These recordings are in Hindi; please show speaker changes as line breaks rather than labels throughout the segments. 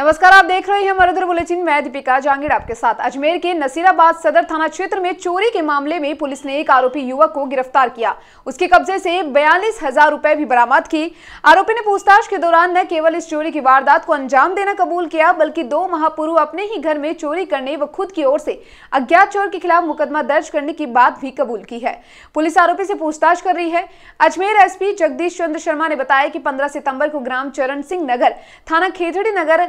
नमस्कार आप देख रहे हैं मरुद्र बुलेटिन मैं दीपिका जांगिड़ आपके साथ अजमेर के नसीराबाद सदर थाना क्षेत्र में चोरी के मामले में पुलिस ने एक आरोपी युवक को गिरफ्तार किया उसके कब्जे से बयालीस हजार रुपए भी बरामद की आरोपी ने पूछताछ के दौरान न केवल इस चोरी की वारदात को अंजाम देना कबूल किया बल्कि दो महापुरु अपने ही घर में चोरी करने व खुद की ओर से अज्ञात चोर के खिलाफ मुकदमा दर्ज करने की बात भी कबूल की है पुलिस आरोपी से पूछताछ कर रही है अजमेर एस जगदीश चंद्र शर्मा ने बताया की पंद्रह सितम्बर को ग्राम चरण सिंह नगर थाना Khetri Nagar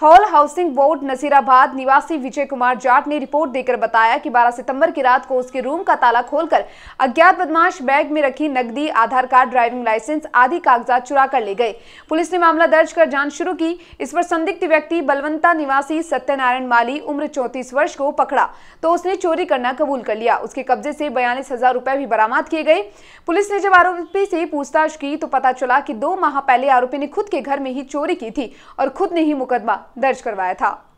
hall housing board Nasirabad निवासी विजय कुमार जाट ने रिपोर्ट देकर बताया कि 12 सितंबर की रात को उसके रूम का ताला खोलकर अज्ञात बदमाश बैग में रखी नकदी आधार कार्ड ड्राइविंग लाइसेंस आदि कागजात चुरा कर ले गए पुलिस ने मामला दर्ज कर जांच शुरू की इस पर संदिग्ध व्यक्ति बलवंता निवासी सत्यनारायण माली उम्र चौंतीस वर्ष को पकड़ा तो उसने चोरी करना कबूल कर लिया उसके कब्जे से बयालीस हजार भी बरामद किए गए पुलिस ने जब आरोपी से पूछताछ की तो पता चला की दो माह पहले आरोपी ने खुद के घर में ही चोरी की थी और खुद ने ही मुकदमा दर्ज करवाया था